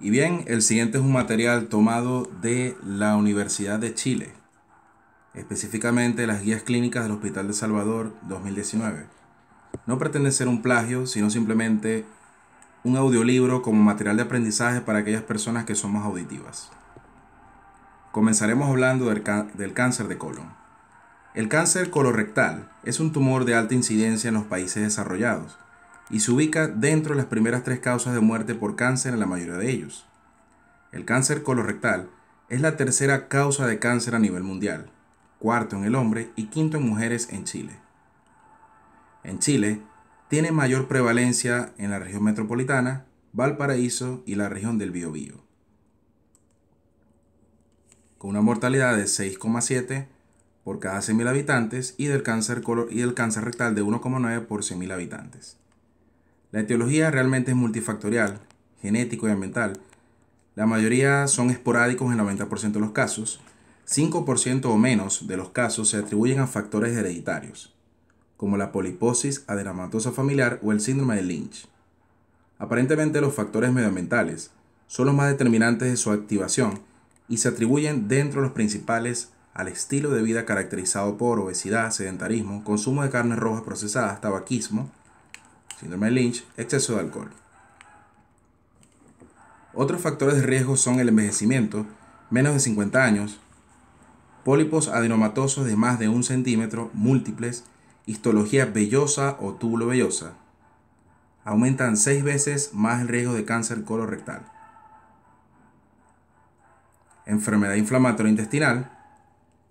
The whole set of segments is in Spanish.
Y bien, el siguiente es un material tomado de la Universidad de Chile, específicamente las guías clínicas del Hospital de Salvador 2019. No pretende ser un plagio, sino simplemente un audiolibro como material de aprendizaje para aquellas personas que son más auditivas. Comenzaremos hablando del, cáncer de colon. El cáncer colorectal es un tumor de alta incidencia en los países desarrollados y se ubica dentro de las primeras tres causas de muerte por cáncer en la mayoría de ellos. El cáncer colorectal es la tercera causa de cáncer a nivel mundial, cuarto en el hombre y quinto en mujeres en Chile. En Chile, tiene mayor prevalencia en la región metropolitana, Valparaíso y la región del Biobío. Con una mortalidad de 6,7 por cada 100.000 habitantes y del cáncer color y del cáncer rectal de 1,9 por 100.000 habitantes. La etiología realmente es multifactorial, genético y ambiental. La mayoría son esporádicos en el 90% de los casos. 5% o menos de los casos se atribuyen a factores hereditarios, como la poliposis adenomatosa familiar o el síndrome de Lynch. Aparentemente los factores medioambientales son los más determinantes de su activación y se atribuyen dentro de los principales al estilo de vida caracterizado por obesidad, sedentarismo, consumo de carnes rojas procesadas, tabaquismo, síndrome de Lynch, exceso de alcohol. Otros factores de riesgo son el envejecimiento, menos de 50 años, pólipos adenomatosos de más de un centímetro, múltiples, histología vellosa o túbulo vellosa. Aumentan 6 veces más el riesgo de cáncer colorectal. Enfermedad inflamatoria intestinal,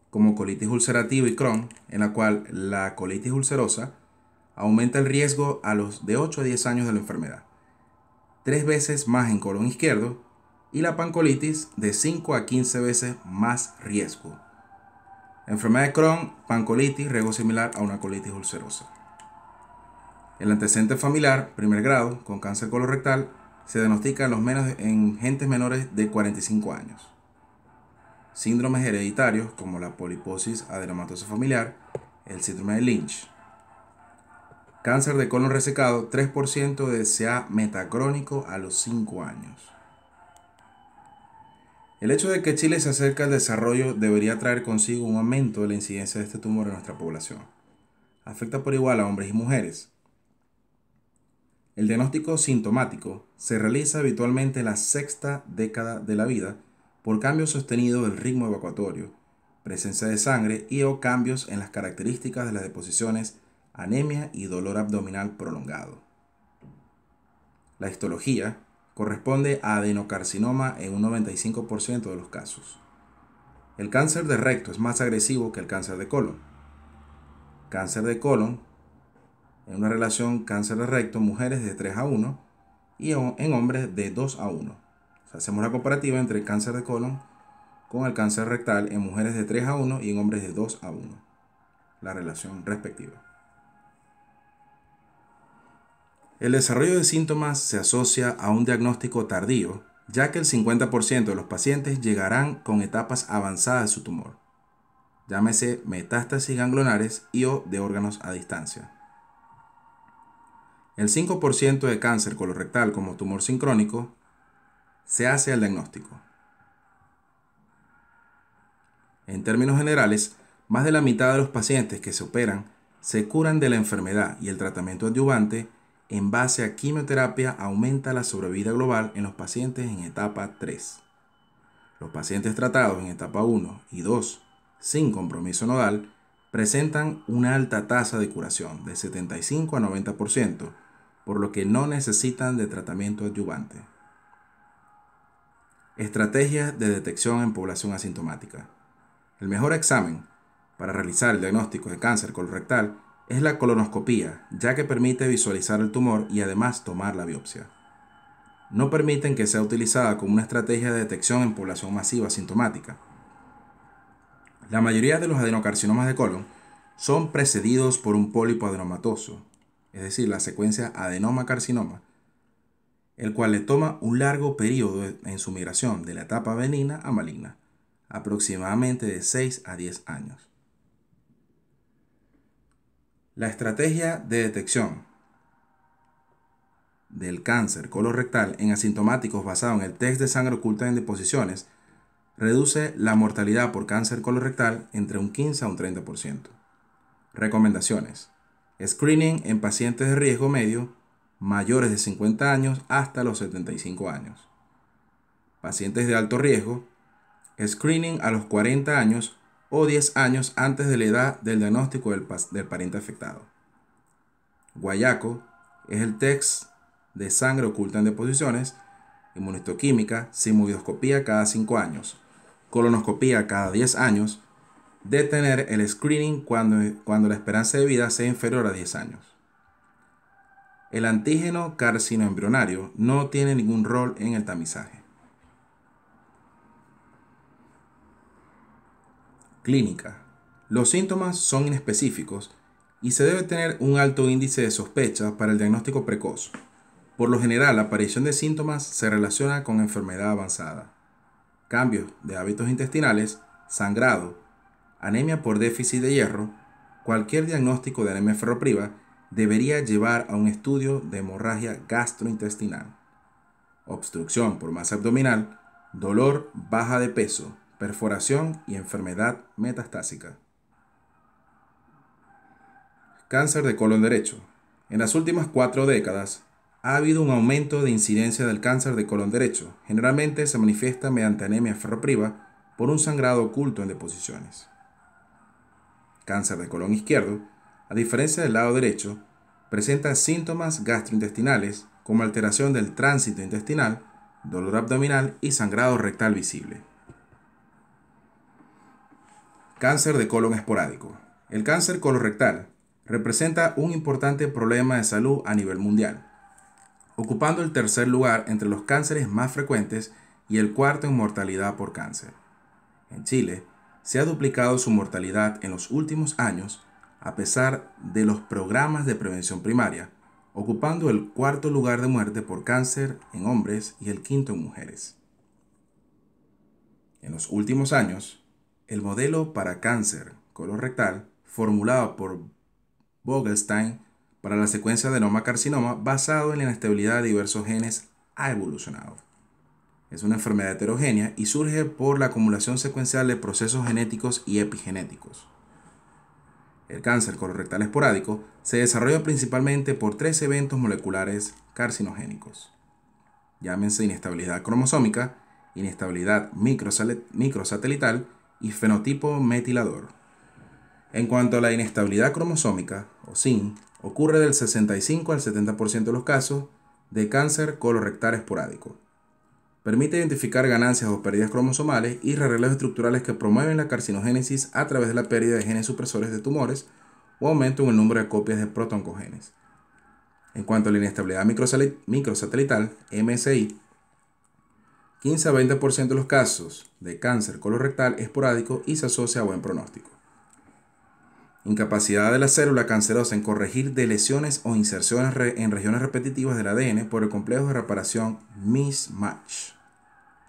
como colitis ulcerativa y Crohn, en la cual la colitis ulcerosa aumenta el riesgo a los de 8 a 10 años de la enfermedad, tres veces más en colon izquierdo y la pancolitis de 5 a 15 veces más riesgo. enfermedad de Crohn, pancolitis, riesgo similar a una colitis ulcerosa. El antecedente familiar, primer grado, con cáncer colorectal, se diagnostica en, los menos, en gentes menores de 45 años. Síndromes hereditarios como la poliposis adenomatosa familiar, el síndrome de Lynch, Cáncer de colon resecado, 3% de sea metacrónico a los 5 años. El hecho de que Chile se acerca al desarrollo debería traer consigo un aumento de la incidencia de este tumor en nuestra población. Afecta por igual a hombres y mujeres. El diagnóstico sintomático se realiza habitualmente en la sexta década de la vida por cambios sostenidos del ritmo evacuatorio, presencia de sangre y o cambios en las características de las deposiciones anemia y dolor abdominal prolongado. La histología corresponde a adenocarcinoma en un 95% de los casos. El cáncer de recto es más agresivo que el cáncer de colon. Cáncer de colon, en una relación cáncer de recto, mujeres de 3 a 1 y en hombres de 2 a 1. hacemos la comparativa entre el cáncer de colon con el cáncer rectal en mujeres de 3 a 1 y en hombres de 2 a 1. La relación respectiva. El desarrollo de síntomas se asocia a un diagnóstico tardío, ya que el 50% de los pacientes llegarán con etapas avanzadas de su tumor, llámese metástasis ganglionares y o de órganos a distancia. El 5% de cáncer colorectal como tumor sincrónico se hace al diagnóstico. En términos generales, más de la mitad de los pacientes que se operan se curan de la enfermedad y el tratamiento adyuvante en base a quimioterapia aumenta la sobrevida global en los pacientes en etapa 3. Los pacientes tratados en etapa 1 y 2 sin compromiso nodal presentan una alta tasa de curación de 75 a 90%, por lo que no necesitan de tratamiento adyuvante. Estrategias de detección en población asintomática. El mejor examen para realizar el diagnóstico de cáncer colorectal es la colonoscopía, ya que permite visualizar el tumor y además tomar la biopsia. No permiten que sea utilizada como una estrategia de detección en población masiva sintomática. La mayoría de los adenocarcinomas de colon son precedidos por un pólipo adenomatoso, es decir, la secuencia adenoma-carcinoma, el cual le toma un largo periodo en su migración de la etapa benigna a maligna, aproximadamente de 6 a 10 años. La estrategia de detección del cáncer colorectal en asintomáticos basado en el test de sangre oculta en deposiciones reduce la mortalidad por cáncer colorectal entre un 15 a un 30%. Recomendaciones. Screening en pacientes de riesgo medio mayores de 50 años hasta los 75 años. Pacientes de alto riesgo. Screening a los 40 años o 10 años antes de la edad del diagnóstico del, del pariente afectado. Guayaco es el test de sangre oculta en deposiciones, inmunistoquímica, sigmoidoscopía cada 5 años, colonoscopía cada 10 años, detener el screening cuando, cuando la esperanza de vida sea inferior a 10 años. El antígeno carcinoembrionario no tiene ningún rol en el tamizaje. Clínica. Los síntomas son inespecíficos y se debe tener un alto índice de sospecha para el diagnóstico precoz. Por lo general, la aparición de síntomas se relaciona con enfermedad avanzada, cambios de hábitos intestinales, sangrado, anemia por déficit de hierro. Cualquier diagnóstico de anemia ferropriva debería llevar a un estudio de hemorragia gastrointestinal, obstrucción por masa abdominal, dolor, baja de peso, perforación y enfermedad metastásica. Cáncer de colon derecho. En las últimas cuatro décadas ha habido un aumento de incidencia del cáncer de colon derecho. Generalmente se manifiesta mediante anemia ferropriva por un sangrado oculto en deposiciones. Cáncer de colon izquierdo, a diferencia del lado derecho, presenta síntomas gastrointestinales como alteración del tránsito intestinal, dolor abdominal y sangrado rectal visible. Cáncer de colon esporádico. El cáncer colorectal representa un importante problema de salud a nivel mundial, ocupando el tercer lugar entre los cánceres más frecuentes y el cuarto en mortalidad por cáncer. En Chile, se ha duplicado su mortalidad en los últimos años a pesar de los programas de prevención primaria, ocupando el cuarto lugar de muerte por cáncer en hombres y el quinto en mujeres. En los últimos años, el modelo para cáncer colorectal formulado por Vogelstein para la secuencia de Noma carcinoma basado en la inestabilidad de diversos genes ha evolucionado. Es una enfermedad heterogénea y surge por la acumulación secuencial de procesos genéticos y epigenéticos. El cáncer colorectal esporádico se desarrolla principalmente por tres eventos moleculares carcinogénicos. Llámense inestabilidad cromosómica, inestabilidad microsatelital y fenotipo metilador. En cuanto a la inestabilidad cromosómica, o SIN, ocurre del 65 al 70% de los casos de cáncer colorectal esporádico. Permite identificar ganancias o pérdidas cromosomales y arreglos estructurales que promueven la carcinogénesis a través de la pérdida de genes supresores de tumores o aumento en el número de copias de protoncogenes. En cuanto a la inestabilidad microsatelital, MSI, 15 a 20% de los casos de cáncer colorectal esporádico y se asocia a buen pronóstico. Incapacidad de la célula cancerosa en corregir de lesiones o inserciones en regiones repetitivas del ADN por el complejo de reparación mismatch.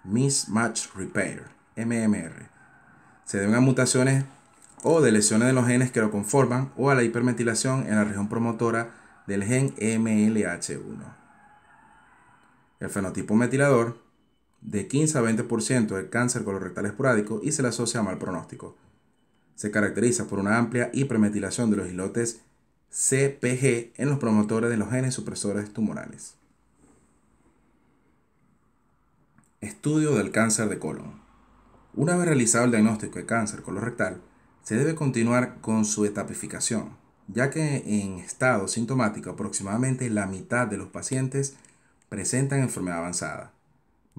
Mismatch Repair, MMR. Se deben a mutaciones o de lesiones de los genes que lo conforman o a la hipermetilación en la región promotora del gen MLH1. El fenotipo metilador de 15 a 20% del cáncer colorectal esporádico y se le asocia a mal pronóstico. Se caracteriza por una amplia hipermetilación de los islotes CPG en los promotores de los genes supresores tumorales. Estudio del cáncer de colon. Una vez realizado el diagnóstico de cáncer colorectal, se debe continuar con su etapificación, ya que en estado sintomático aproximadamente la mitad de los pacientes presentan enfermedad avanzada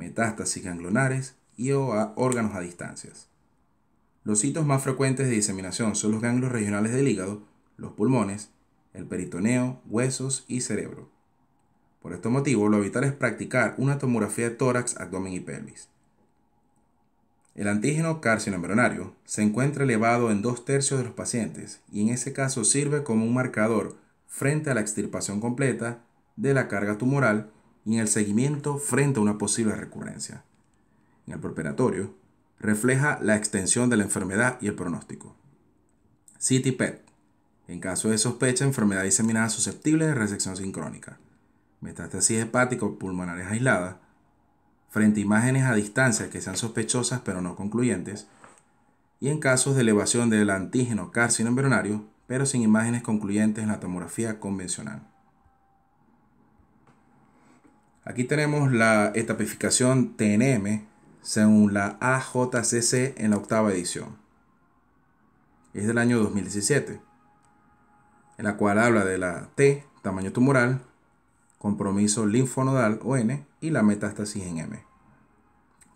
metástasis ganglionares y o a órganos a distancias. Los sitios más frecuentes de diseminación son los ganglios regionales del hígado, los pulmones, el peritoneo, huesos y cerebro. Por este motivo, lo vital es practicar una tomografía de tórax, abdomen y pelvis. El antígeno embrionario se encuentra elevado en dos tercios de los pacientes y en ese caso sirve como un marcador frente a la extirpación completa de la carga tumoral y en el seguimiento frente a una posible recurrencia. En el preparatorio, refleja la extensión de la enfermedad y el pronóstico. ct PET, en caso de sospecha, enfermedad diseminada susceptible de resección sincrónica, metástasis hepática o pulmonares aisladas, frente a imágenes a distancia que sean sospechosas pero no concluyentes, y en casos de elevación del antígeno embrionario, pero sin imágenes concluyentes en la tomografía convencional. Aquí tenemos la estapificación TNM según la AJCC en la octava edición. Es del año 2017, en la cual habla de la T, tamaño tumoral, compromiso linfonodal o N y la metástasis en M.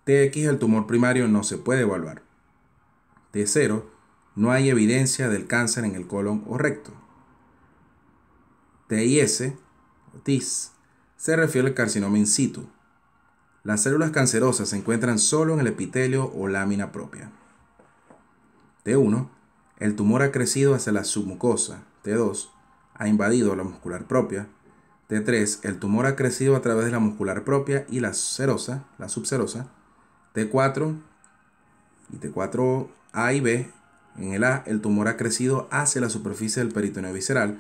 TX, el tumor primario, no se puede evaluar. T0, no hay evidencia del cáncer en el colon o recto. TIS, TIS, se refiere al carcinoma in situ. Las células cancerosas se encuentran solo en el epitelio o lámina propia. T1. El tumor ha crecido hacia la submucosa. T2. Ha invadido la muscular propia. T3. El tumor ha crecido a través de la muscular propia y la serosa, la subserosa. T4 y T4A y B. En el A, el tumor ha crecido hacia la superficie del peritoneo visceral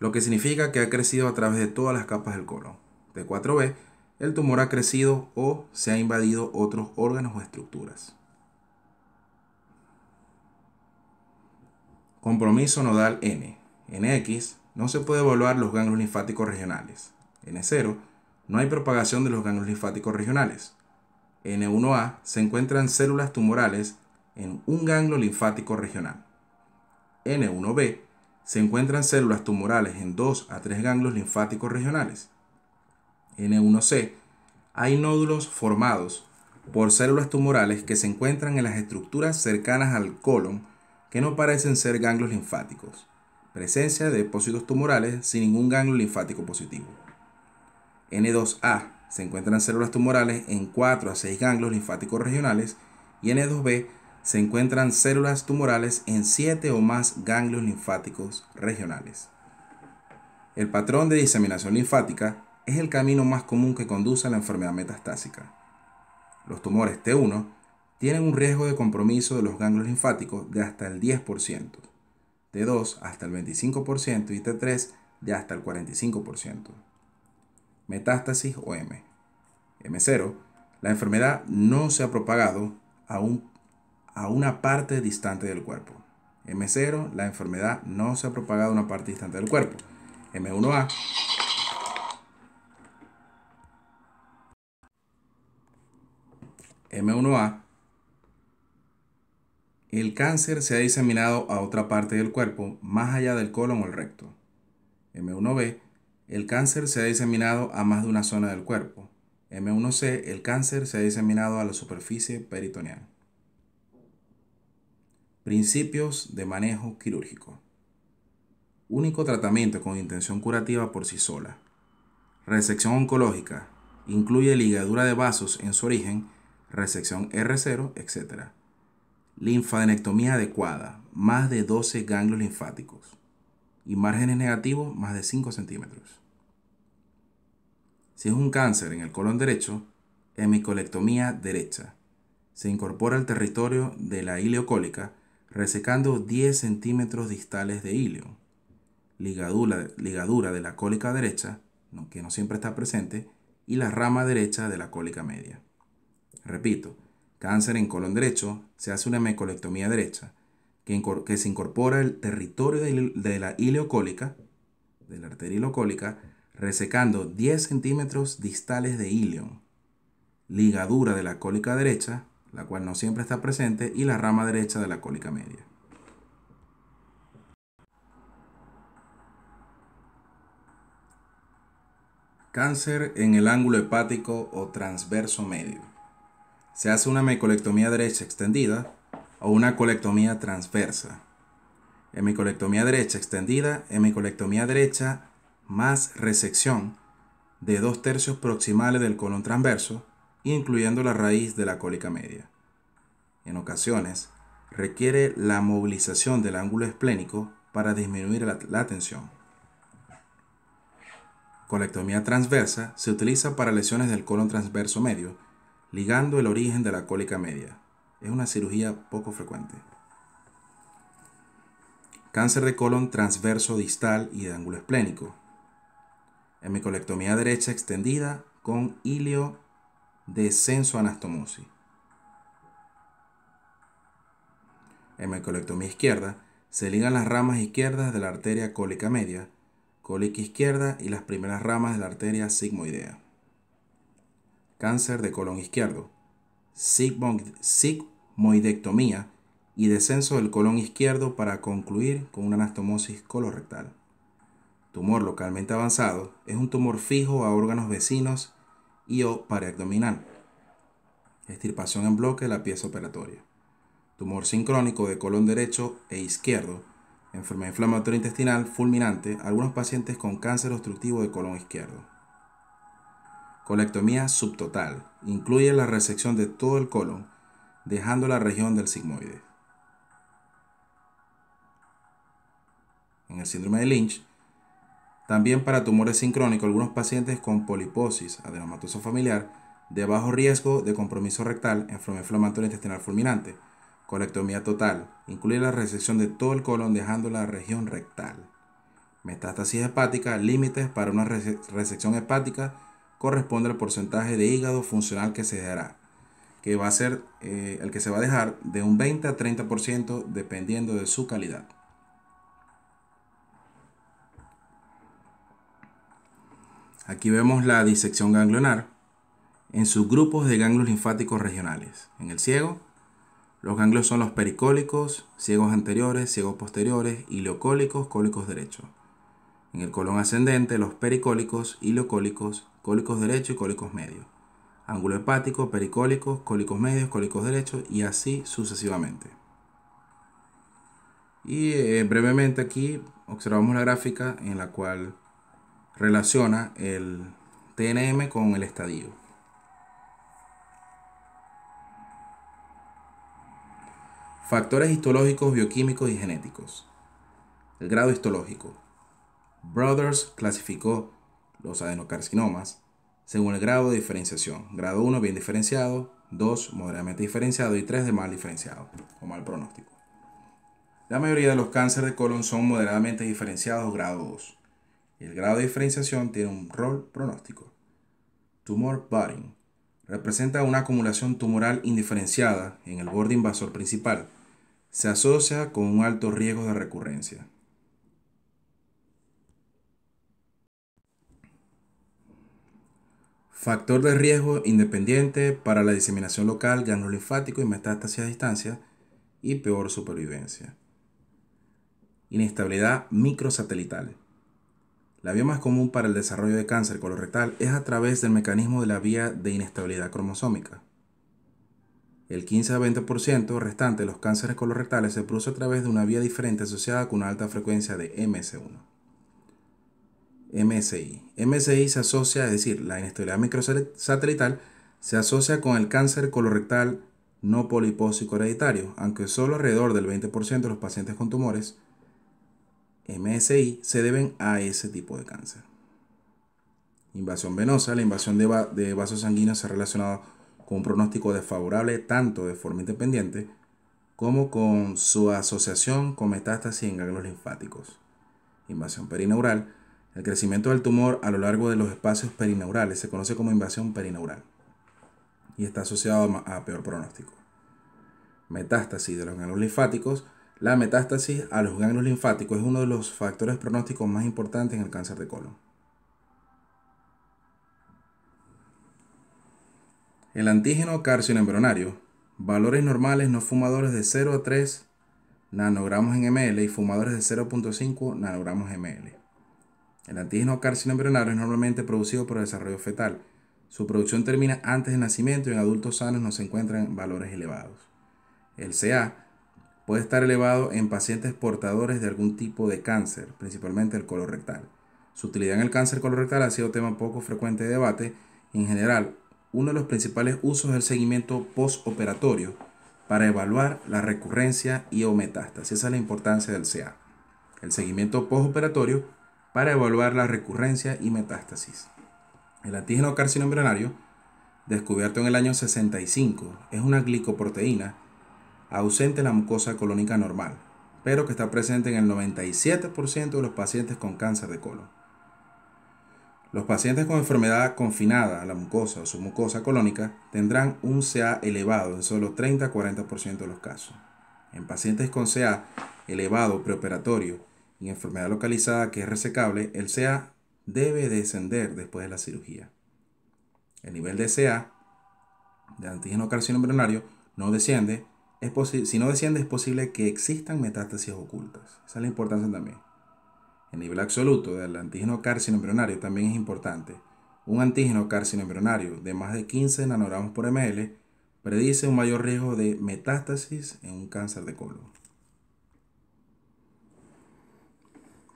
lo que significa que ha crecido a través de todas las capas del colon. De 4B, el tumor ha crecido o se ha invadido otros órganos o estructuras. Compromiso nodal N. En X no se puede evaluar los ganglios linfáticos regionales. N0 no hay propagación de los ganglios linfáticos regionales. N1A se encuentran células tumorales en un ganglio linfático regional. N1B se encuentran células tumorales en 2 a 3 ganglios linfáticos regionales. N1C, hay nódulos formados por células tumorales que se encuentran en las estructuras cercanas al colon que no parecen ser ganglios linfáticos. Presencia de depósitos tumorales sin ningún ganglio linfático positivo. N2A. Se encuentran células tumorales en 4 a 6 ganglios linfáticos regionales y N2B se encuentran células tumorales en 7 o más ganglios linfáticos regionales. El patrón de diseminación linfática es el camino más común que conduce a la enfermedad metastásica. Los tumores T1 tienen un riesgo de compromiso de los ganglios linfáticos de hasta el 10%, T2 hasta el 25% y T3 de hasta el 45%. Metástasis o M. M0. La enfermedad no se ha propagado aún a una parte distante del cuerpo. M0, la enfermedad no se ha propagado a una parte distante del cuerpo. M1A. M1A. El cáncer se ha diseminado a otra parte del cuerpo, más allá del colon o el recto. M1B. El cáncer se ha diseminado a más de una zona del cuerpo. M1C. El cáncer se ha diseminado a la superficie peritoneal. Principios de manejo quirúrgico. Único tratamiento con intención curativa por sí sola. Resección oncológica. Incluye ligadura de vasos en su origen, resección R0, etc. Linfadenectomía adecuada. Más de 12 ganglios linfáticos. Y márgenes negativos más de 5 centímetros. Si es un cáncer en el colon derecho, hemicolectomía derecha. Se incorpora al territorio de la ileocólica resecando 10 centímetros distales de ilio. Ligadura, de la cólica derecha, que no siempre está presente, y la rama derecha de la cólica media. Repito, cáncer en colon derecho, se hace una mecolectomía derecha, que, que se incorpora el territorio de, la ileocólica, de la arteria ileocólica, resecando 10 centímetros distales de hílio, Ligadura de la cólica derecha, la cual no siempre está presente, y la rama derecha de la cólica media. Cáncer en el ángulo hepático o transverso medio. Se hace una mecolectomía derecha extendida o una colectomía transversa. Hemicolectomía derecha extendida, hemicolectomía derecha más resección de dos tercios proximales del colon transverso incluyendo la raíz de la cólica media. En ocasiones, requiere la movilización del ángulo esplénico para disminuir la, tensión. Colectomía transversa se utiliza para lesiones del colon transverso medio, ligando el origen de la cólica media. Es una cirugía poco frecuente. Cáncer de colon transverso distal y de ángulo esplénico. Hemicolectomía derecha extendida con ilio descenso anastomosis. En colectomía izquierda se ligan las ramas izquierdas de la arteria cólica media, cólica izquierda y las primeras ramas de la arteria sigmoidea. Cáncer de colon izquierdo, sigmoidectomía y descenso del colon izquierdo para concluir con una anastomosis colorectal. Tumor localmente avanzado es un tumor fijo a órganos vecinos y o pared abdominal. Extirpación en bloque de la pieza operatoria. Tumor sincrónico de colon derecho e izquierdo. Enfermedad inflamatoria intestinal fulminante. Algunos pacientes con cáncer obstructivo de colon izquierdo. Colectomía subtotal. Incluye la resección de todo el colon, dejando la región del sigmoide. En el síndrome de Lynch, también para tumores sincrónicos, algunos pacientes con poliposis, adenomatoso familiar, de bajo riesgo de compromiso rectal, enfermedad inflamatoria intestinal fulminante, colectomía total, incluye la resección de todo el colon dejando la región rectal. Metástasis hepática, límites para una resección hepática corresponde al porcentaje de hígado funcional que se dejará, que va a ser eh, el que se va a dejar de un 20 a 30% dependiendo de su calidad. Aquí vemos la disección ganglionar en sus grupos de ganglios linfáticos regionales. En el ciego, los ganglios son los pericólicos, ciegos anteriores, ciegos posteriores, ileocólicos, cólicos derechos. En el colon ascendente, los pericólicos, ileocólicos, cólicos derechos y cólicos medios. Ángulo hepático, pericólicos, cólicos medios, cólicos derechos y así sucesivamente. Y eh, brevemente aquí observamos la gráfica en la cual relaciona el TNM con el estadio. Factores histológicos, bioquímicos y genéticos. El grado histológico. Brothers clasificó los adenocarcinomas según el grado de diferenciación. Grado 1 bien diferenciado, 2 moderadamente diferenciado y 3 de mal diferenciado o mal pronóstico. La mayoría de los cánceres de colon son moderadamente diferenciados grado 2 el grado de diferenciación tiene un rol pronóstico. Tumor budding representa una acumulación tumoral indiferenciada en el borde invasor principal. Se asocia con un alto riesgo de recurrencia. Factor de riesgo independiente para la diseminación local, ganglio linfático y metástasis a distancia y peor supervivencia. Inestabilidad microsatelital. La vía más común para el desarrollo de cáncer colorectal es a través del mecanismo de la vía de inestabilidad cromosómica. El 15 a 20% restante de los cánceres colorectales se produce a través de una vía diferente asociada con una alta frecuencia de MS1. MSI. MSI se asocia, es decir, la inestabilidad microsatelital se asocia con el cáncer colorectal no polipósico hereditario, aunque solo alrededor del 20% de los pacientes con tumores MSI se deben a ese tipo de cáncer. Invasión venosa. La invasión de, vasos sanguíneos se ha relacionado con un pronóstico desfavorable tanto de forma independiente como con su asociación con metástasis en ganglios linfáticos. Invasión perineural. El crecimiento del tumor a lo largo de los espacios perineurales se conoce como invasión perineural y está asociado a peor pronóstico. Metástasis de los ganglios linfáticos la metástasis a los ganglios linfáticos es uno de los factores pronósticos más importantes en el cáncer de colon. El antígeno embrionario, valores normales no fumadores de 0 a 3 nanogramos en ml y fumadores de 0.5 nanogramos ml. El antígeno embrionario es normalmente producido por el desarrollo fetal. Su producción termina antes del nacimiento y en adultos sanos no se encuentran valores elevados. El CA puede estar elevado en pacientes portadores de algún tipo de cáncer, principalmente el colorectal. Su utilidad en el cáncer colorectal ha sido tema poco frecuente de debate. En general, uno de los principales usos del seguimiento postoperatorio para evaluar la recurrencia y o metástasis. Esa es la importancia del CA. El seguimiento postoperatorio para evaluar la recurrencia y metástasis. El antígeno carcinomembranario, descubierto en el año 65, es una glicoproteína ausente en la mucosa colónica normal, pero que está presente en el 97% de los pacientes con cáncer de colon. Los pacientes con enfermedad confinada a la mucosa o su mucosa colónica tendrán un CA elevado en solo 30-40% de los casos. En pacientes con CA elevado preoperatorio y enfermedad localizada que es resecable, el CA debe descender después de la cirugía. El nivel de CA de antígeno carcinombronario, no desciende si no desciende, es posible que existan metástasis ocultas. Esa es la importancia también. El nivel absoluto del antígeno embrionario también es importante. Un antígeno embrionario de más de 15 nanogramos por ml predice un mayor riesgo de metástasis en un cáncer de colon.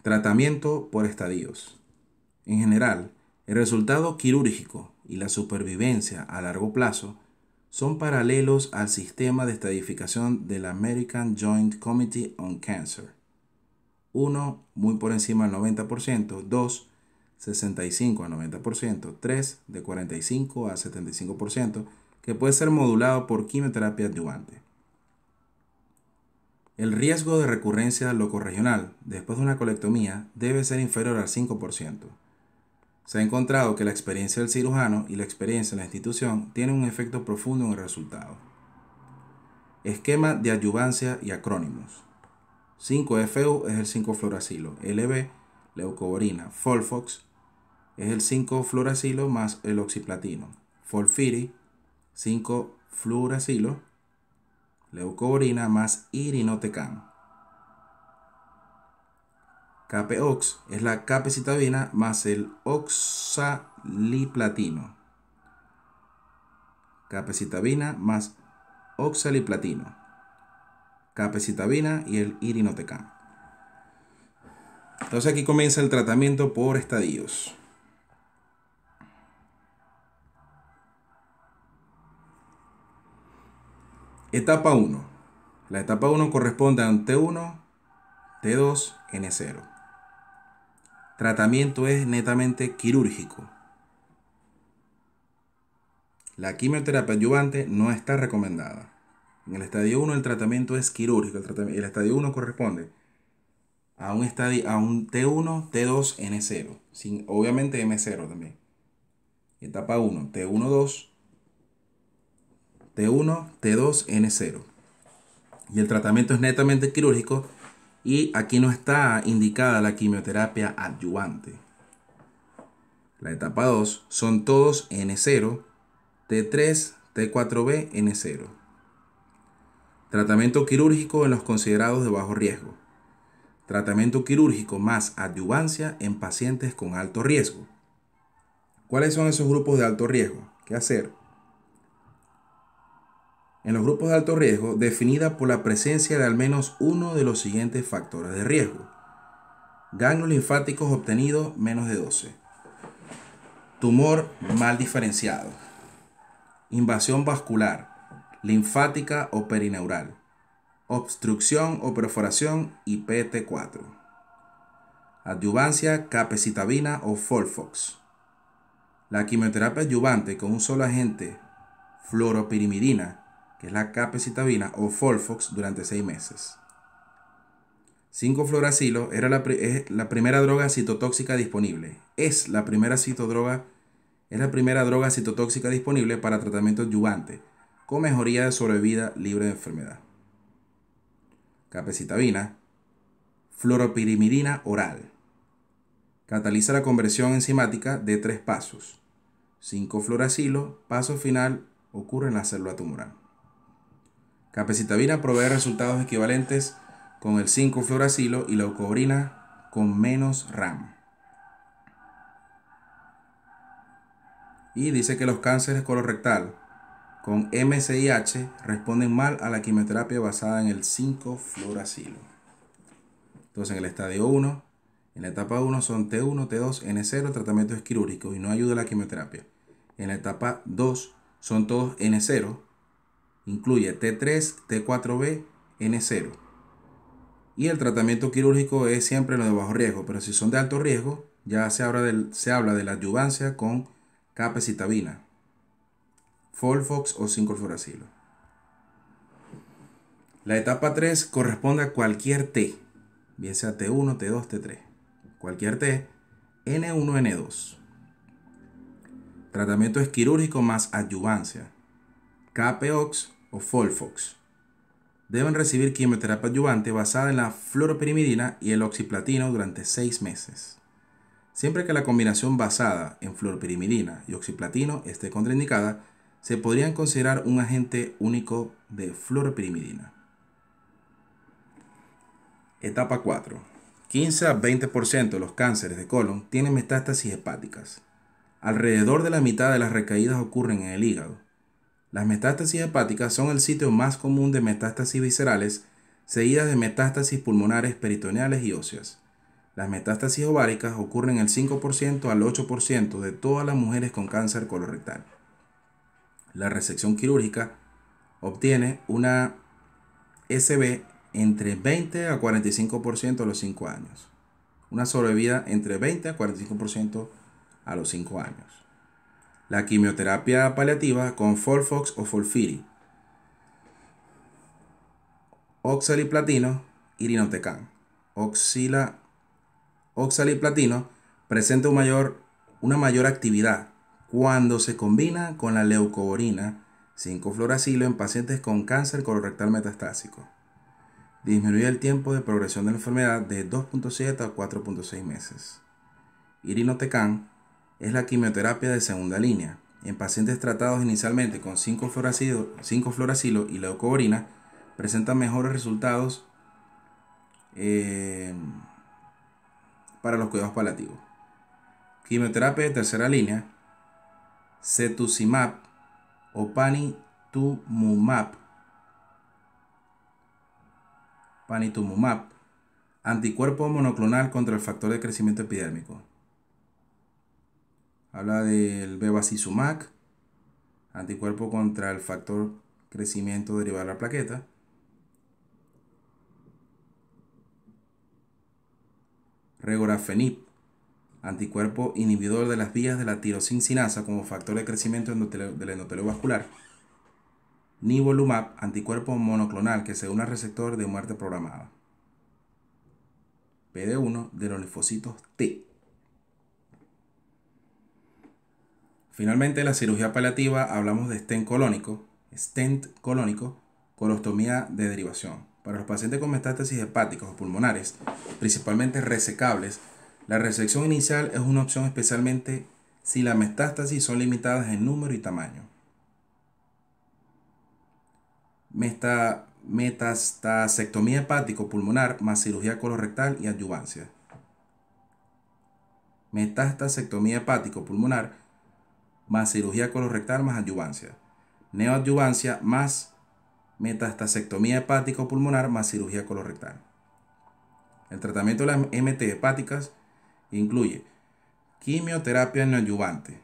Tratamiento por estadios. En general, el resultado quirúrgico y la supervivencia a largo plazo son paralelos al sistema de estadificación del American Joint Committee on Cancer. 1. Muy por encima del 90%. 2. 65 a 90%. 3. De 45 a 75%, que puede ser modulado por quimioterapia adyuvante. El riesgo de recurrencia locorregional después de una colectomía debe ser inferior al 5%. Se ha encontrado que la experiencia del cirujano y la experiencia en la institución tienen un efecto profundo en el resultado. Esquema de adyuvancia y acrónimos. 5FU es el 5-fluoracilo, LB, leucoborina, Folfox es el 5-fluoracilo más el oxiplatino, Folfiri, 5-fluoracilo, leucoborina más irinotecan. KpOx es la capecitabina más el oxaliplatino. Capecitabina más oxaliplatino. Capecitabina y el irinotecán. Entonces aquí comienza el tratamiento por estadios. Etapa 1. La etapa 1 corresponde a T1, T2, N0 tratamiento es netamente quirúrgico. La quimioterapia adyuvante no está recomendada. En el estadio 1 el tratamiento es quirúrgico. El, el estadio 1 corresponde a un, estadio, a un T1, T2, N0. Sin, obviamente M0 también. Etapa 1, T1, 2. T1, T2, N0. Y el tratamiento es netamente quirúrgico y aquí no está indicada la quimioterapia adyuvante. La etapa 2 son todos N0, T3, T4B, N0. Tratamiento quirúrgico en los considerados de bajo riesgo. Tratamiento quirúrgico más adyuvancia en pacientes con alto riesgo. ¿Cuáles son esos grupos de alto riesgo? ¿Qué hacer? en los grupos de alto riesgo definida por la presencia de al menos uno de los siguientes factores de riesgo. Ganglios linfáticos obtenidos menos de 12. Tumor mal diferenciado. Invasión vascular, linfática o perineural. Obstrucción o perforación ipt 4 Adyuvancia capecitabina o Folfox. La quimioterapia adyuvante con un solo agente, fluoropirimidina es la capecitabina o Folfox, durante seis meses. 5-fluoracilo era la, es la primera droga citotóxica disponible. Es la primera citodroga, es la primera droga citotóxica disponible para tratamiento adyuvante, con mejoría de sobrevida libre de enfermedad. Capecitabina, fluoropirimidina oral. Cataliza la conversión enzimática de tres pasos. 5-fluoracilo, paso final, ocurre en la célula tumoral. Capecitabina provee resultados equivalentes con el 5-fluoracilo y la ucobrina con menos RAM. Y dice que los cánceres colorectal con MCIH responden mal a la quimioterapia basada en el 5-fluoracilo. Entonces en el estadio 1, en la etapa 1 son T1, T2, N0, tratamiento es quirúrgico y no ayuda a la quimioterapia. En la etapa 2 son todos N0, incluye T3, T4B, N0. Y el tratamiento quirúrgico es siempre lo de bajo riesgo, pero si son de alto riesgo, ya se habla, del, se habla de la adyuvancia con capecitabina, Folfox o 5 La etapa 3 corresponde a cualquier T, bien sea T1, T2, T3, cualquier T, N1, N2. Tratamiento es quirúrgico más adyuvancia, CAPEOX o Folfox. Deben recibir quimioterapia adyuvante basada en la fluoropirimidina y el oxiplatino durante 6 meses. Siempre que la combinación basada en fluoropirimidina y oxiplatino esté contraindicada, se podrían considerar un agente único de fluoropirimidina. Etapa 4. 15 a 20% de los cánceres de colon tienen metástasis hepáticas. Alrededor de la mitad de las recaídas ocurren en el hígado las metástasis hepáticas son el sitio más común de metástasis viscerales, seguidas de metástasis pulmonares, peritoneales y óseas. Las metástasis ováricas ocurren en el 5% al 8% de todas las mujeres con cáncer colorectal. La resección quirúrgica obtiene una SB entre 20 a 45% a los 5 años. Una sobrevida entre 20 a 45% a los 5 años la quimioterapia paliativa con Folfox o Folfiri, oxaliplatino y irinotecan. Oxila, oxaliplatino presenta una mayor actividad cuando se combina con la leucoborina 5-fluoracilo en pacientes con cáncer colorectal metastásico. Disminuye el tiempo de progresión de la enfermedad de 2.7 a 4.6 meses. Irinotecan es la quimioterapia de segunda línea. En pacientes tratados inicialmente con 5 fluoracilo y leucovorina, presentan mejores resultados eh, para los cuidados palativos Quimioterapia de tercera línea, cetuximab o panitumumab. Panitumumab, anticuerpo monoclonal contra el factor de crecimiento epidérmico. Habla del bevacizumab, anticuerpo contra el factor crecimiento derivado de la plaqueta. Regorafenib, anticuerpo inhibidor de las vías de la tirosincinasa como factor de crecimiento del endotelio vascular. Nivolumab, anticuerpo monoclonal que se une al receptor de muerte programada. PD1 de los linfocitos T. Finalmente, la cirugía paliativa, hablamos de stent colónico, stent colónico, colostomía de derivación. Para los pacientes con metástasis hepáticas o pulmonares, principalmente resecables, la resección inicial es una opción especialmente si las metástasis son limitadas en número y tamaño. Meta, metastasectomía hepático-pulmonar más cirugía colorectal y adyuvancia. Metastasectomía hepático-pulmonar más cirugía colorectal más adyuvancia. Neoadyuvancia más metastasectomía hepático pulmonar más cirugía colorectal. El tratamiento de las MT hepáticas incluye quimioterapia neoadyuvante,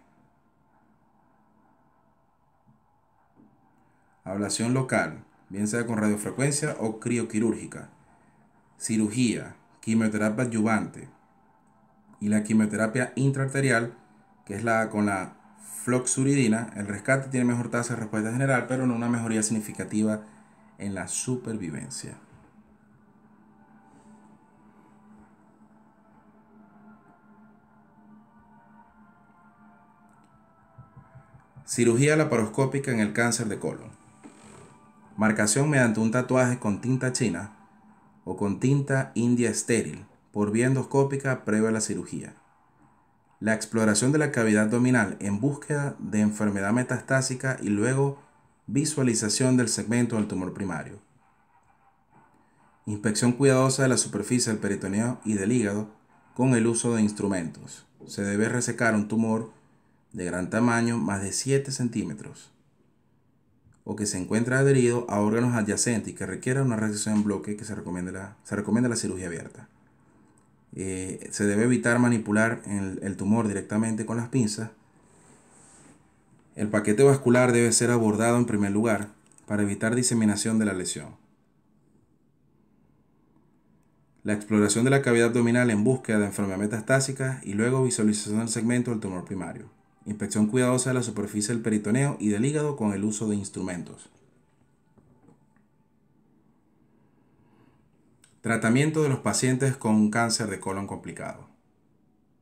ablación local, bien sea con radiofrecuencia o crioquirúrgica, cirugía, quimioterapia adyuvante y la quimioterapia intraarterial, que es la con la floxuridina, el rescate tiene mejor tasa de respuesta general, pero no una mejoría significativa en la supervivencia. Cirugía laparoscópica en el cáncer de colon. Marcación mediante un tatuaje con tinta china o con tinta india estéril por vía endoscópica previa a la cirugía la exploración de la cavidad abdominal en búsqueda de enfermedad metastásica y luego visualización del segmento del tumor primario. Inspección cuidadosa de la superficie del peritoneo y del hígado con el uso de instrumentos. Se debe resecar un tumor de gran tamaño, más de 7 centímetros, o que se encuentra adherido a órganos adyacentes y que requiera una resección en bloque que se recomienda la, se recomienda la cirugía abierta. Eh, se debe evitar manipular el, tumor directamente con las pinzas. El paquete vascular debe ser abordado en primer lugar para evitar diseminación de la lesión. La exploración de la cavidad abdominal en búsqueda de enfermedad metastásica y luego visualización del segmento del tumor primario. Inspección cuidadosa de la superficie del peritoneo y del hígado con el uso de instrumentos. Tratamiento de los pacientes con cáncer de colon complicado.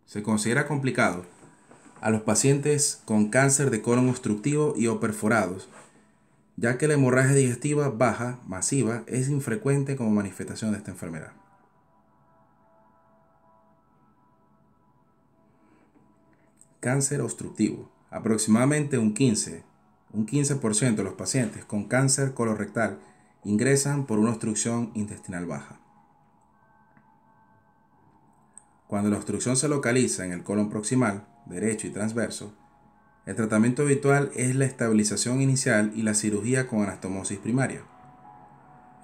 Se considera complicado a los pacientes con cáncer de colon obstructivo y o perforados, ya que la hemorragia digestiva baja, masiva, es infrecuente como manifestación de esta enfermedad. Cáncer obstructivo. Aproximadamente un 15, un 15% de los pacientes con cáncer colorectal ingresan por una obstrucción intestinal baja. Cuando la obstrucción se localiza en el colon proximal, derecho y transverso, el tratamiento habitual es la estabilización inicial y la cirugía con anastomosis primaria.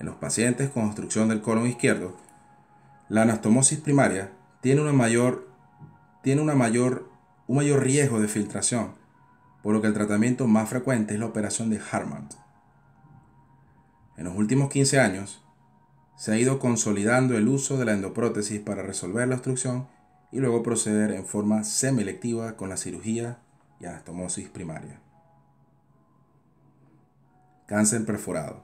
En los pacientes con obstrucción del colon izquierdo, la anastomosis primaria tiene, una mayor, tiene mayor, un mayor riesgo de filtración, por lo que el tratamiento más frecuente es la operación de Hartmann. En los últimos 15 años, se ha ido consolidando el uso de la endoprótesis para resolver la obstrucción y luego proceder en forma semilectiva con la cirugía y anastomosis primaria. Cáncer perforado.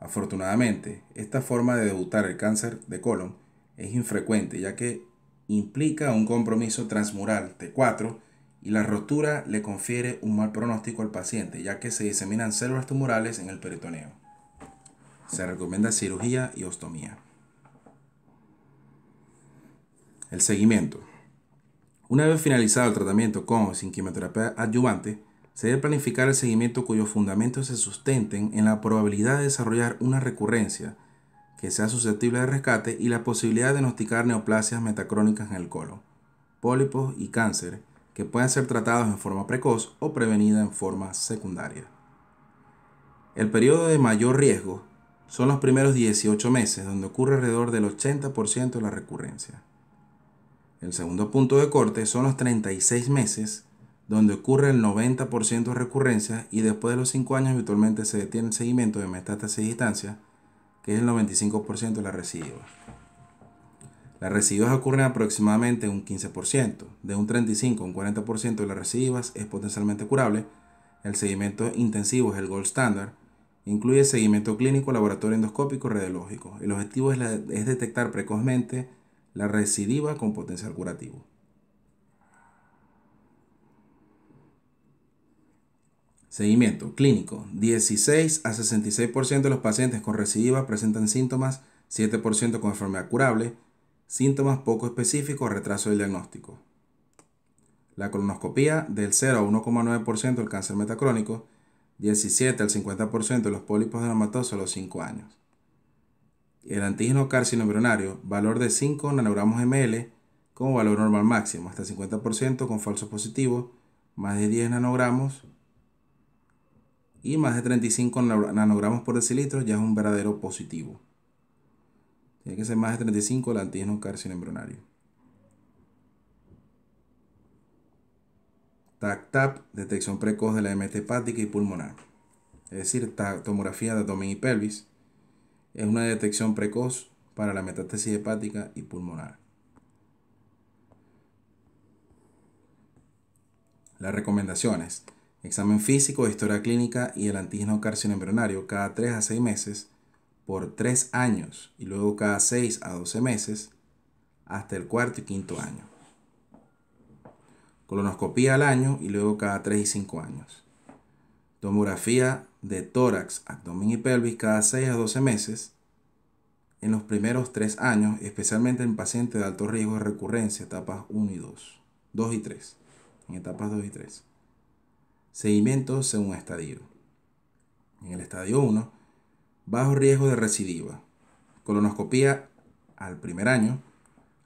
Afortunadamente, esta forma de debutar el cáncer de colon es infrecuente ya que implica un compromiso transmural T4 y la rotura le confiere un mal pronóstico al paciente ya que se diseminan células tumorales en el peritoneo. Se recomienda cirugía y ostomía. El seguimiento. Una vez finalizado el tratamiento con o quimioterapia adyuvante, se debe planificar el seguimiento cuyos fundamentos se sustenten en la probabilidad de desarrollar una recurrencia que sea susceptible de rescate y la posibilidad de diagnosticar neoplasias metacrónicas en el colon, pólipos y cáncer que puedan ser tratados en forma precoz o prevenida en forma secundaria. El periodo de mayor riesgo son los primeros 18 meses, donde ocurre alrededor del 80% de la recurrencia. El segundo punto de corte son los 36 meses, donde ocurre el 90% de recurrencia y después de los 5 años habitualmente se detiene el seguimiento de metástasis y distancia, que es el 95% de la residuas. Las residuas ocurren aproximadamente un 15%, de un 35 a un 40% de las recidivas es potencialmente curable, el seguimiento intensivo es el gold standard, Incluye seguimiento clínico, laboratorio endoscópico, radiológico. El objetivo es, detectar precozmente la recidiva con potencial curativo. Seguimiento clínico. 16 a 66% de los pacientes con recidiva presentan síntomas, 7% con enfermedad curable, síntomas poco específicos, retraso del diagnóstico. La colonoscopía del 0 a 1,9% del cáncer metacrónico 17 al 50% de los pólipos de matosa a los 5 años. El antígeno embrionario, valor de 5 nanogramos ml como valor normal máximo, hasta 50% con falso positivo, más de 10 nanogramos y más de 35 nanogramos por decilitro ya es un verdadero positivo. Tiene que ser más de 35 el antígeno embrionario. TAC-TAP, detección precoz de la MT hepática y pulmonar. Es decir, tomografía de abdomen y pelvis. Es una detección precoz para la metástasis hepática y pulmonar. Las recomendaciones. Examen físico, historia clínica y el antígeno carcinoembrionario cada 3 a 6 meses por 3 años y luego cada 6 a 12 meses hasta el cuarto y quinto año colonoscopía al año y luego cada 3 y 5 años. Tomografía de tórax, abdomen y pelvis cada 6 a 12 meses en los primeros 3 años, especialmente en pacientes de alto riesgo de recurrencia, etapas 1 y 2, 2 y 3, en etapas 2 y 3. Seguimiento según estadio. En el estadio 1, bajo riesgo de recidiva. Colonoscopía al primer año,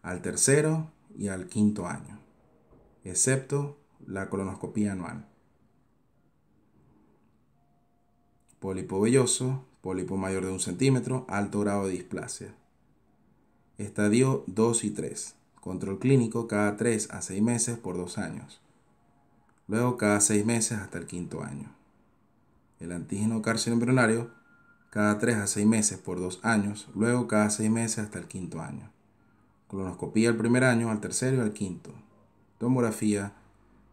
al tercero y al quinto año excepto la colonoscopía anual. Pólipo velloso, pólipo mayor de un centímetro, alto grado de displasia. Estadio 2 y 3. Control clínico cada 3 a 6 meses por 2 años. Luego cada 6 meses hasta el quinto año. El antígeno embrionario cada 3 a 6 meses por 2 años, luego cada 6 meses hasta el quinto año. Colonoscopía al primer año, al tercero y al quinto tomografía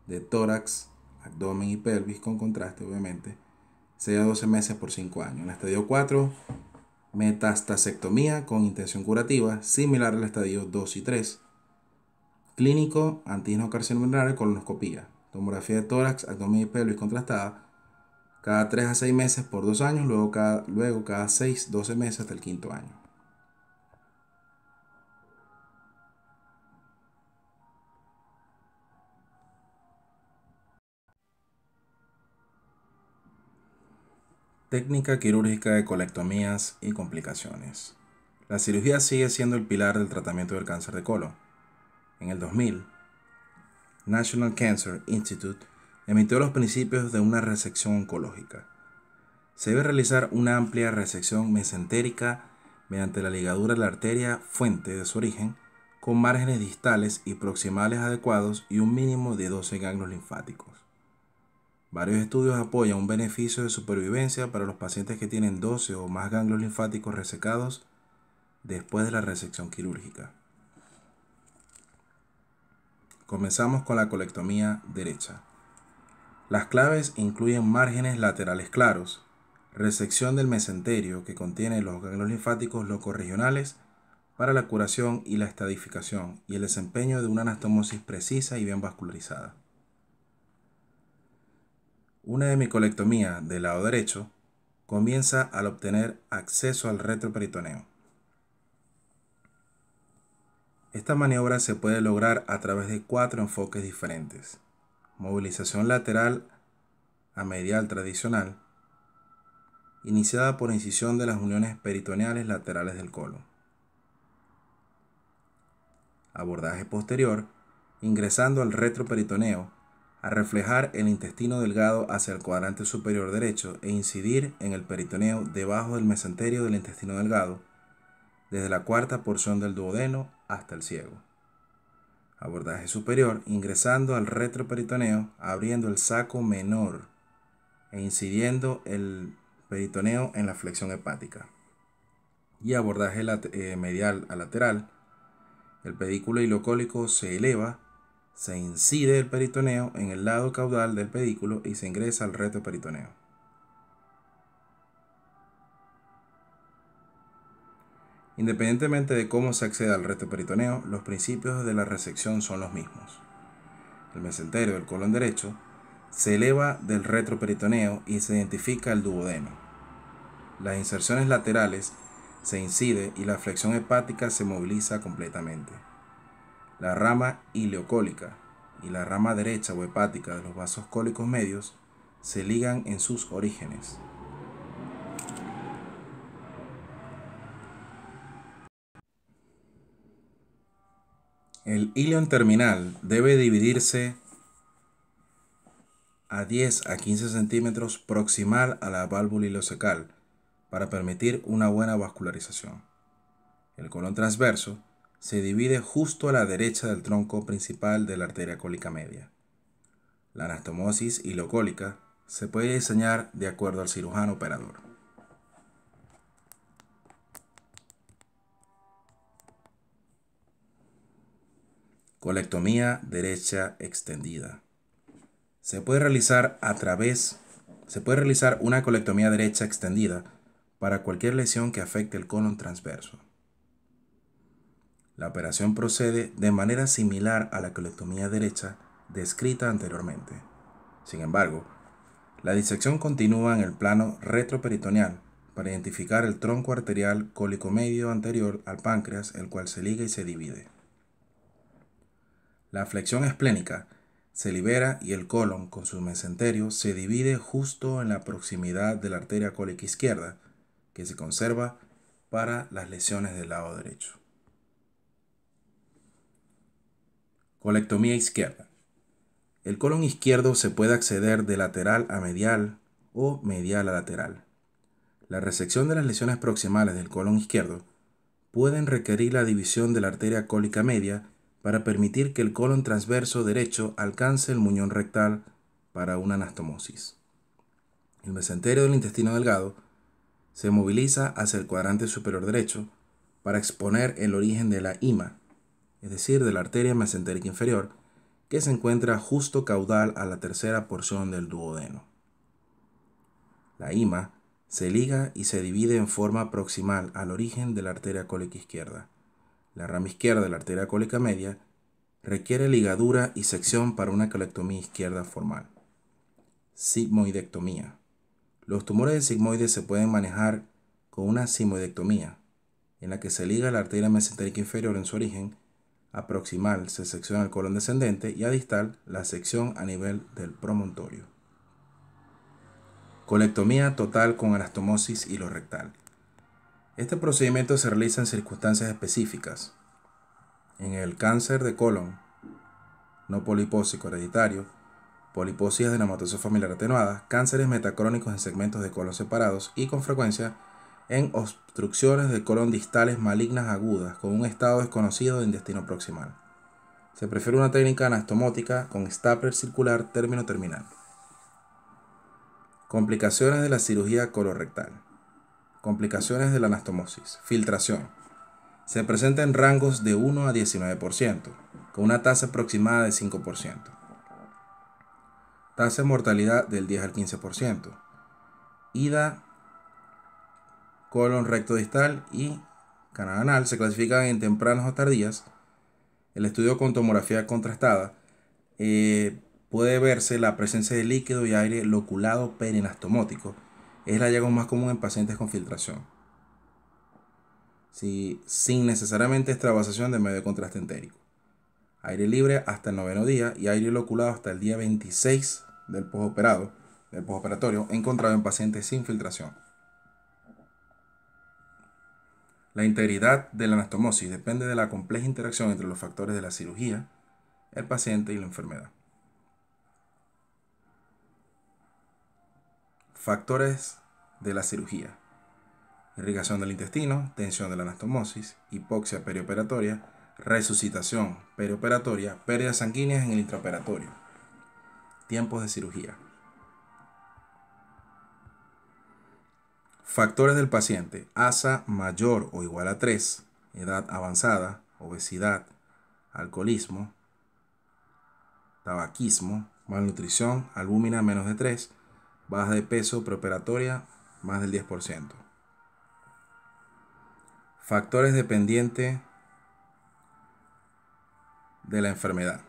de tórax, abdomen y pelvis con contraste obviamente, sea 12 meses por 5 años. En el estadio 4, metastasectomía con intención curativa, similar al estadio 2 y 3. Clínico, antígeno colonoscopía, tomografía de tórax, abdomen y pelvis contrastada, cada 3 a 6 meses por 2 años, luego cada, luego cada 6, 12 meses hasta el quinto año. Técnica quirúrgica de colectomías y complicaciones. La cirugía sigue siendo el pilar del tratamiento del cáncer de colon. En el 2000, National Cancer Institute emitió los principios de una resección oncológica. Se debe realizar una amplia resección mesentérica mediante la ligadura de la arteria fuente de su origen con márgenes distales y proximales adecuados y un mínimo de 12 ganglios linfáticos. Varios estudios apoyan un beneficio de supervivencia para los pacientes que tienen 12 o más ganglios linfáticos resecados después de la resección quirúrgica. Comenzamos con la colectomía derecha. Las claves incluyen márgenes laterales claros, resección del mesenterio que contiene los ganglios linfáticos locorregionales para la curación y la estadificación y el desempeño de una anastomosis precisa y bien vascularizada. Una hemicolectomía del lado derecho comienza al obtener acceso al retroperitoneo. Esta maniobra se puede lograr a través de cuatro enfoques diferentes. Movilización lateral a medial tradicional, iniciada por incisión de las uniones peritoneales laterales del colon. Abordaje posterior, ingresando al retroperitoneo a reflejar el intestino delgado hacia el cuadrante superior derecho e incidir en el peritoneo debajo del mesenterio del intestino delgado, desde la cuarta porción del duodeno hasta el ciego. Abordaje superior ingresando al retroperitoneo, abriendo el saco menor e incidiendo el peritoneo en la flexión hepática. Y abordaje eh, medial a lateral, el pedículo hilocólico se eleva se incide el peritoneo en el lado caudal del pedículo y se ingresa al reto peritoneo. Independientemente de cómo se acceda al reto peritoneo, los principios de la resección son los mismos. El mesenterio del colon derecho se eleva del retroperitoneo y se identifica el duodeno. Las inserciones laterales se incide y la flexión hepática se moviliza completamente. La rama ileocólica y la rama derecha o hepática de los vasos cólicos medios se ligan en sus orígenes. El ileón terminal debe dividirse a 10 a 15 centímetros proximal a la válvula ileocecal para permitir una buena vascularización. El colon transverso se divide justo a la derecha del tronco principal de la arteria cólica media. La anastomosis hilocólica se puede diseñar de acuerdo al cirujano operador. Colectomía derecha extendida. Se puede realizar a través se puede realizar una colectomía derecha extendida para cualquier lesión que afecte el colon transverso. La operación procede de manera similar a la colectomía derecha descrita anteriormente. Sin embargo, la disección continúa en el plano retroperitoneal para identificar el tronco arterial cólico-medio anterior al páncreas, el cual se liga y se divide. La flexión esplénica se libera y el colon con su mesenterio se divide justo en la proximidad de la arteria cólica izquierda, que se conserva para las lesiones del lado derecho. Colectomía izquierda. El colon izquierdo se puede acceder de lateral a medial o medial a lateral. La resección de las lesiones proximales del colon izquierdo pueden requerir la división de la arteria cólica media para permitir que el colon transverso derecho alcance el muñón rectal para una anastomosis. El mesenterio del intestino delgado se moviliza hacia el cuadrante superior derecho para exponer el origen de la ima, es decir, de la arteria mesentérica inferior, que se encuentra justo caudal a la tercera porción del duodeno. La ima se liga y se divide en forma proximal al origen de la arteria cólica izquierda. La rama izquierda de la arteria cólica media requiere ligadura y sección para una colectomía izquierda formal. Sigmoidectomía. Los tumores de sigmoides se pueden manejar con una sigmoidectomía, en la que se liga la arteria mesentérica inferior en su origen aproximal se secciona el colon descendente y a distal la sección a nivel del promontorio. Colectomía total con anastomosis y rectal. Este procedimiento se realiza en circunstancias específicas. En el cáncer de colon, no polipósico hereditario, poliposis de nematosis familiar atenuada, cánceres metacrónicos en segmentos de colon separados y con frecuencia en obstrucciones de colon distales malignas agudas con un estado desconocido de intestino proximal. Se prefiere una técnica anastomótica con stapler circular término terminal. Complicaciones de la cirugía colorectal. Complicaciones de la anastomosis. Filtración. Se presenta en rangos de 1 a 19%, con una tasa aproximada de 5%. Tasa de mortalidad del 10 al 15%. Ida colon recto distal y canal anal se clasifican en tempranas o tardías. El estudio con tomografía contrastada eh, puede verse la presencia de líquido y aire loculado perinastomótico. Es la hallazgo más común en pacientes con filtración. si sin necesariamente extravasación de medio contraste entérico. Aire libre hasta el noveno día y aire loculado hasta el día 26 del postoperado, del postoperatorio, encontrado en pacientes sin filtración. La integridad de la anastomosis depende de la compleja interacción entre los factores de la cirugía, el paciente y la enfermedad. Factores de la cirugía. Irrigación del intestino, tensión de la anastomosis, hipoxia perioperatoria, resucitación perioperatoria, pérdidas sanguíneas en el intraoperatorio. Tiempos de cirugía. Factores del paciente. ASA mayor o igual a 3, edad avanzada, obesidad, alcoholismo, tabaquismo, malnutrición, albúmina menos de 3, baja de peso preoperatoria más del 10%. Factores dependientes de la enfermedad.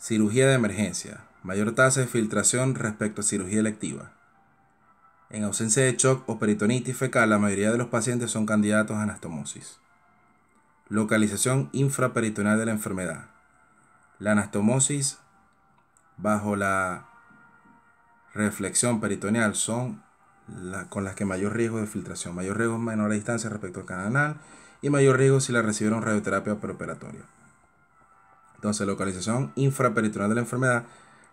Cirugía de emergencia. Mayor tasa de filtración respecto a cirugía electiva. En ausencia de shock o peritonitis fecal, la mayoría de los pacientes son candidatos a anastomosis. Localización infraperitoneal de la enfermedad. La anastomosis bajo la reflexión peritoneal son la, con las que mayor riesgo de filtración, mayor riesgo en menor distancia respecto al canal y mayor riesgo si la recibieron radioterapia preoperatoria. Entonces, localización infraperitoneal de la enfermedad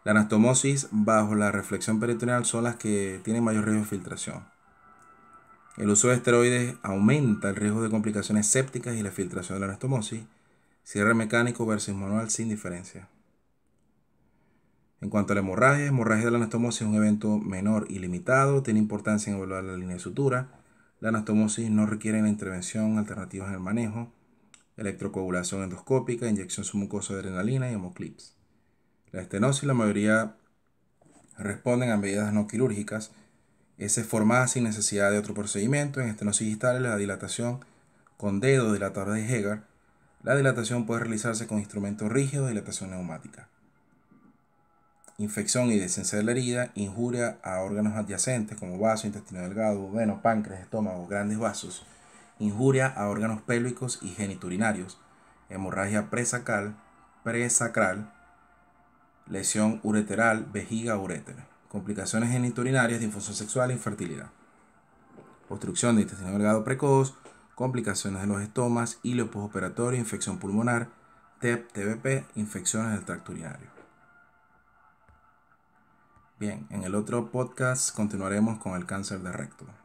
la anastomosis bajo la reflexión peritoneal son las que tienen mayor riesgo de filtración. El uso de esteroides aumenta el riesgo de complicaciones sépticas y la filtración de la anastomosis. Cierre mecánico versus manual sin diferencia. En cuanto a la hemorragia, hemorragia de la anastomosis es un evento menor y limitado, tiene importancia en evaluar la línea de sutura. La anastomosis no requiere la intervención alternativas en el manejo, electrocoagulación endoscópica, inyección submucosa de adrenalina y hemoclips. La estenosis la mayoría responden a medidas no quirúrgicas. Es formada sin necesidad de otro procedimiento. En estenosis es la dilatación con dedo dilatador de Hegar. La dilatación puede realizarse con instrumentos rígidos, dilatación neumática. Infección y decencia de la herida, injuria a órganos adyacentes como vaso, intestino delgado, veno, páncreas, estómago, grandes vasos, injuria a órganos pélvicos y geniturinarios, hemorragia presacral, presacral, lesión ureteral, vejiga, urétera, complicaciones geniturinarias, difusión sexual, infertilidad, obstrucción de intestino delgado precoz, complicaciones de los estomas, hilo postoperatorio, infección pulmonar, TEP, TBP, infecciones del tracto urinario. Bien, en el otro podcast continuaremos con el cáncer de recto.